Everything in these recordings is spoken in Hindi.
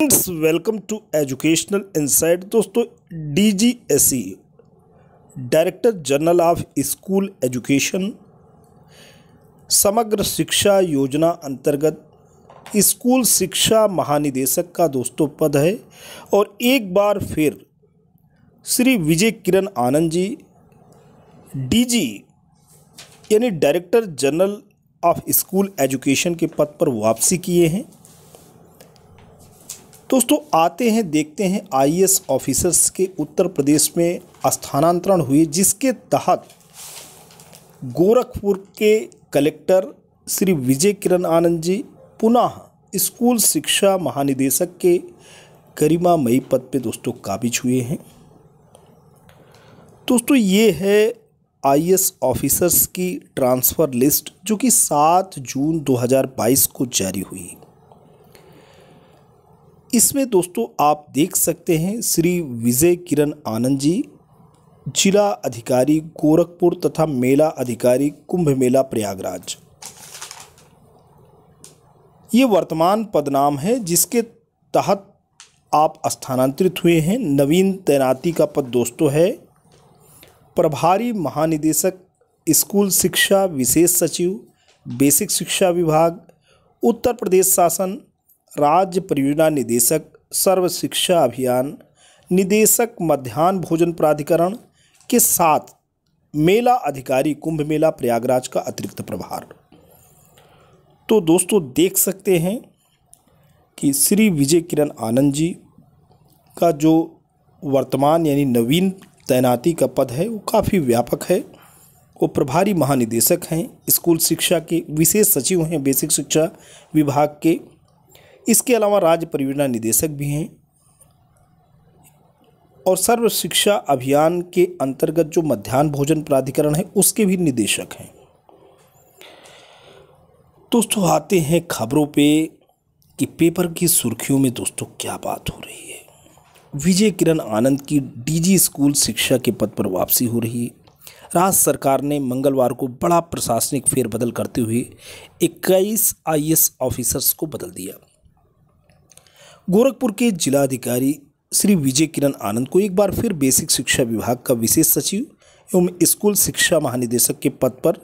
friends welcome to educational insight दोस्तों DGSE director general of school education Samagra Shiksha योजना अंतर्गत स्कूल शिक्षा महानिदेशक का दोस्तों पद है और एक बार फिर श्री विजय किरण आनंद जी डीजी यानी director general of school education के पद पर वापसी किए हैं दोस्तों आते हैं देखते हैं आईएएस ऑफिसर्स के उत्तर प्रदेश में स्थानांतरण हुए जिसके तहत गोरखपुर के कलेक्टर श्री विजय किरण आनंद जी पुनः स्कूल शिक्षा महानिदेशक के गरिमा मई पद पे दोस्तों काबिज हुए हैं दोस्तों ये है आईएएस ऑफिसर्स की ट्रांसफ़र लिस्ट जो कि 7 जून 2022 को जारी हुई इसमें दोस्तों आप देख सकते हैं श्री विजय किरण आनंद जी जिला अधिकारी गोरखपुर तथा मेला अधिकारी कुंभ मेला प्रयागराज ये वर्तमान पदनाम है जिसके तहत आप स्थानांतरित हुए हैं नवीन तैनाती का पद दोस्तों है प्रभारी महानिदेशक स्कूल शिक्षा विशेष सचिव बेसिक शिक्षा विभाग उत्तर प्रदेश शासन राज्य परियोजना निदेशक सर्व शिक्षा अभियान निदेशक मध्यान्ह भोजन प्राधिकरण के साथ मेला अधिकारी कुंभ मेला प्रयागराज का अतिरिक्त प्रभार तो दोस्तों देख सकते हैं कि श्री विजय किरण आनंद जी का जो वर्तमान यानी नवीन तैनाती का पद है वो काफ़ी व्यापक है वो प्रभारी महानिदेशक हैं स्कूल शिक्षा के विशेष सचिव हैं बेसिक शिक्षा विभाग के इसके अलावा राज्य परियोजना निदेशक भी हैं और सर्व शिक्षा अभियान के अंतर्गत जो मध्यान्ह भोजन प्राधिकरण है उसके भी निदेशक हैं दोस्तों आते हैं खबरों पे कि पेपर की सुर्खियों में दोस्तों क्या बात हो रही है विजय किरण आनंद की डीजी स्कूल शिक्षा के पद पर वापसी हो रही है राज्य सरकार ने मंगलवार को बड़ा प्रशासनिक फेरबदल करते हुए इक्कीस आईएएस ऑफिसर्स को बदल दिया गोरखपुर के जिलाधिकारी श्री विजय किरण आनंद को एक बार फिर बेसिक शिक्षा विभाग का विशेष सचिव एवं स्कूल शिक्षा महानिदेशक के पद पर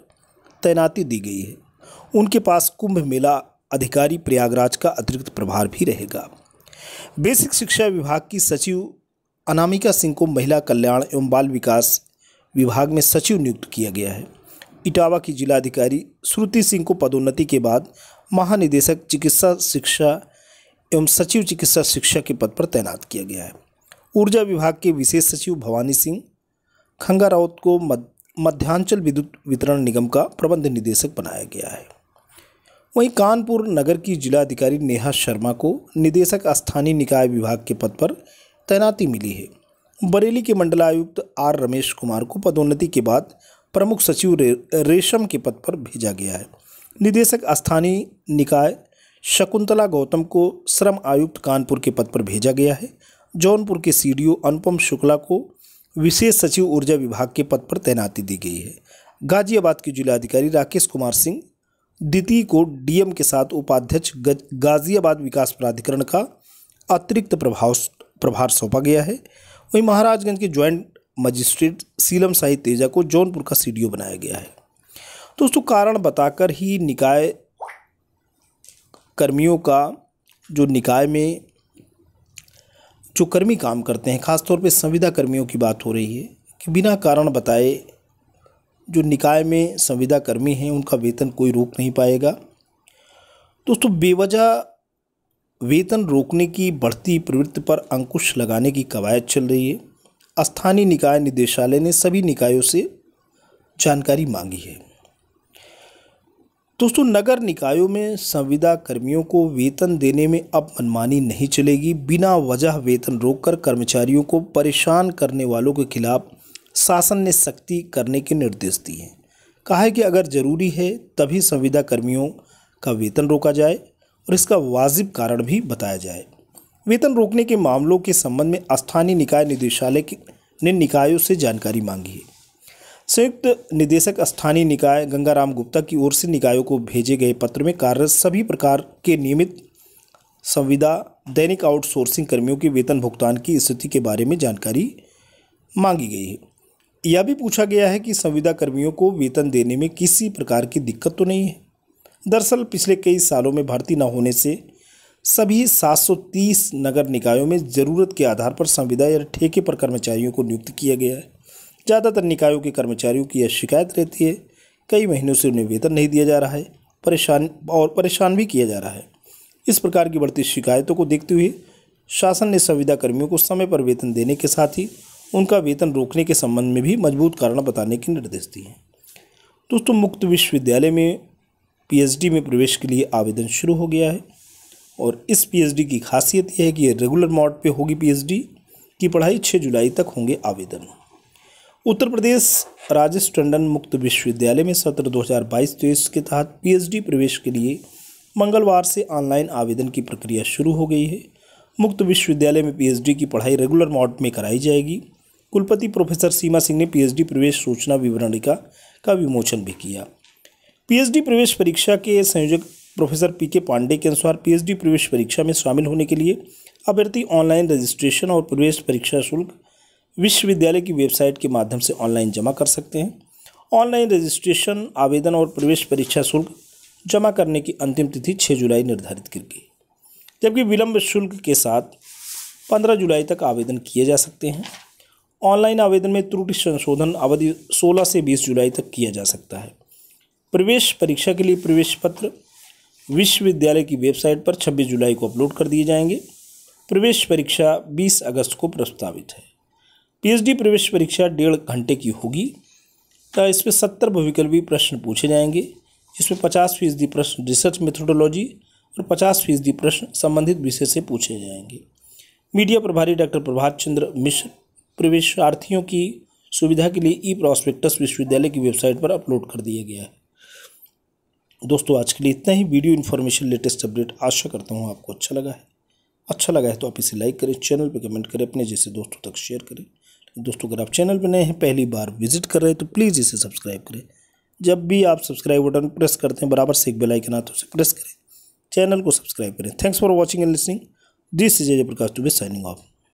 तैनाती दी गई है उनके पास कुंभ मेला अधिकारी प्रयागराज का अतिरिक्त प्रभार भी रहेगा बेसिक शिक्षा विभाग की सचिव अनामिका सिंह को महिला कल्याण एवं बाल विकास विभाग में सचिव नियुक्त किया गया है इटावा की जिलाधिकारी श्रुति सिंह को पदोन्नति के बाद महानिदेशक चिकित्सा शिक्षा एवं सचिव चिकित्सा शिक्षा के पद पर तैनात किया गया है ऊर्जा विभाग के विशेष सचिव भवानी सिंह खंगा राउत को मध्यांचल विद्युत वितरण निगम का प्रबंध निदेशक बनाया गया है वहीं कानपुर नगर की जिलाधिकारी नेहा शर्मा को निदेशक स्थानीय निकाय विभाग के पद पर तैनाती मिली है बरेली के मंडलायुक्त आर रमेश कुमार को पदोन्नति के बाद प्रमुख सचिव रे, रेशम के पद पर भेजा गया है निदेशक स्थानीय निकाय शकुंतला गौतम को श्रम आयुक्त कानपुर के पद पर भेजा गया है जौनपुर के सी अनुपम शुक्ला को विशेष सचिव ऊर्जा विभाग के पद पर तैनाती दी गई है गाजियाबाद के जिलाधिकारी राकेश कुमार सिंह द्वितीय को डीएम के साथ उपाध्यक्ष गाजियाबाद विकास प्राधिकरण का अतिरिक्त प्रभाव प्रभार सौंपा गया है वहीं महाराजगंज के ज्वाइंट मजिस्ट्रेट सीलम शाही तेजा को जौनपुर का सीडीओ बनाया गया है दोस्तों कारण बताकर ही निकाय कर्मियों का जो निकाय में जो कर्मी काम करते हैं ख़ासतौर पे संविदा कर्मियों की बात हो रही है कि बिना कारण बताए जो निकाय में संविदा कर्मी हैं उनका वेतन कोई रोक नहीं पाएगा दोस्तों बेवजह वेतन रोकने की बढ़ती प्रवृत्ति पर अंकुश लगाने की कवायद चल रही है स्थानीय निकाय निदेशालय ने सभी निकायों से जानकारी मांगी है दोस्तों नगर निकायों में संविदा कर्मियों को वेतन देने में अब मनमानी नहीं चलेगी बिना वजह वेतन रोककर कर्मचारियों को परेशान करने वालों के खिलाफ शासन ने सख्ती करने के निर्देश दिए हैं कहा है कि अगर ज़रूरी है तभी संविदा कर्मियों का वेतन रोका जाए और इसका वाजिब कारण भी बताया जाए वेतन रोकने के मामलों के संबंध में स्थानीय निकाय निदेशालय ने निकायों से जानकारी मांगी है संयुक्त निदेशक स्थानीय निकाय गंगाराम गुप्ता की ओर से निकायों को भेजे गए पत्र में कार्यरत सभी प्रकार के नियमित संविदा दैनिक आउटसोर्सिंग कर्मियों के वेतन भुगतान की स्थिति के बारे में जानकारी मांगी गई है यह भी पूछा गया है कि संविदा कर्मियों को वेतन देने में किसी प्रकार की दिक्कत तो नहीं है दरअसल पिछले कई सालों में भर्ती न होने से सभी 730 नगर निकायों में ज़रूरत के आधार पर संविदा या ठेके पर कर्मचारियों को नियुक्त किया गया है ज़्यादातर निकायों के कर्मचारियों की यह शिकायत रहती है कई महीनों से उन्हें वेतन नहीं दिया जा रहा है परेशान और परेशान भी किया जा रहा है इस प्रकार की बढ़ती शिकायतों को देखते हुए शासन ने संविदा कर्मियों को समय पर वेतन देने के साथ ही उनका वेतन रोकने के संबंध में भी मजबूत कारण बताने के निर्देश दिए हैं दोस्तों मुक्त विश्वविद्यालय में पीएचडी में प्रवेश के लिए आवेदन शुरू हो गया है और इस पीएचडी की खासियत यह है कि रेगुलर मॉड पे होगी पीएचडी की पढ़ाई 6 जुलाई तक होंगे आवेदन उत्तर प्रदेश राजेश टंडन मुक्त विश्वविद्यालय में सत्र 2022 हज़ार के तहत पीएचडी प्रवेश के लिए मंगलवार से ऑनलाइन आवेदन की प्रक्रिया शुरू हो गई है मुक्त विश्वविद्यालय में पीएचडी की पढ़ाई रेगुलर मॉड में कराई जाएगी कुलपति प्रोफेसर सीमा सिंह ने पीएचडी प्रवेश सूचना विवरणिका का विमोचन भी किया पी प्रवेश परीक्षा के संयोजक प्रोफेसर पी के पांडे के अनुसार पी प्रवेश परीक्षा में शामिल होने के लिए अभ्यर्थी ऑनलाइन रजिस्ट्रेशन और प्रवेश परीक्षा शुल्क विश्वविद्यालय की वेबसाइट के माध्यम से ऑनलाइन जमा कर सकते हैं ऑनलाइन रजिस्ट्रेशन आवेदन और प्रवेश परीक्षा शुल्क जमा करने की अंतिम तिथि 6 जुलाई निर्धारित की गई जबकि विलंब शुल्क के साथ 15 जुलाई तक आवेदन किए जा सकते हैं ऑनलाइन आवेदन में त्रुटि संशोधन अवधि 16 से 20 जुलाई तक किया जा सकता है प्रवेश परीक्षा के लिए प्रवेश पत्र विश्वविद्यालय की वेबसाइट पर 26 जुलाई को अपलोड कर दिए जाएंगे प्रवेश परीक्षा 20 अगस्त को प्रस्तावित है पीएचडी प्रवेश परीक्षा डेढ़ घंटे की होगी तो इसमें सत्तर बहुविकल्पी प्रश्न पूछे जाएंगे जिसमें पचास फीसदी प्रश्न रिसर्च मेथोडोलॉजी और पचास फीसदी प्रश्न संबंधित विषय से पूछे जाएंगे मीडिया प्रभारी डॉक्टर प्रभात चंद्र मिश्र प्रवेशार्थियों की सुविधा के लिए ई प्रॉस्पेक्टस विश्वविद्यालय की वेबसाइट पर अपलोड कर दिया गया है दोस्तों आज के लिए इतना ही वीडियो इन्फॉर्मेशन लेटेस्ट अपडेट आशा करता हूँ आपको अच्छा लगा है अच्छा लगा है तो आप इसे लाइक करें चैनल पर कमेंट करें अपने जैसे दोस्तों तक शेयर करें दोस्तों अगर आप चैनल पर नए हैं पहली बार विजिट कर रहे हैं तो प्लीज़ इसे सब्सक्राइब करें जब भी आप सब्सक्राइब बटन प्रेस करते हैं बराबर से एक बेल आइकन आता है उसे प्रेस करें चैनल को सब्सक्राइब करें thanks for watching and listening this is Ajay Prakash to be signing of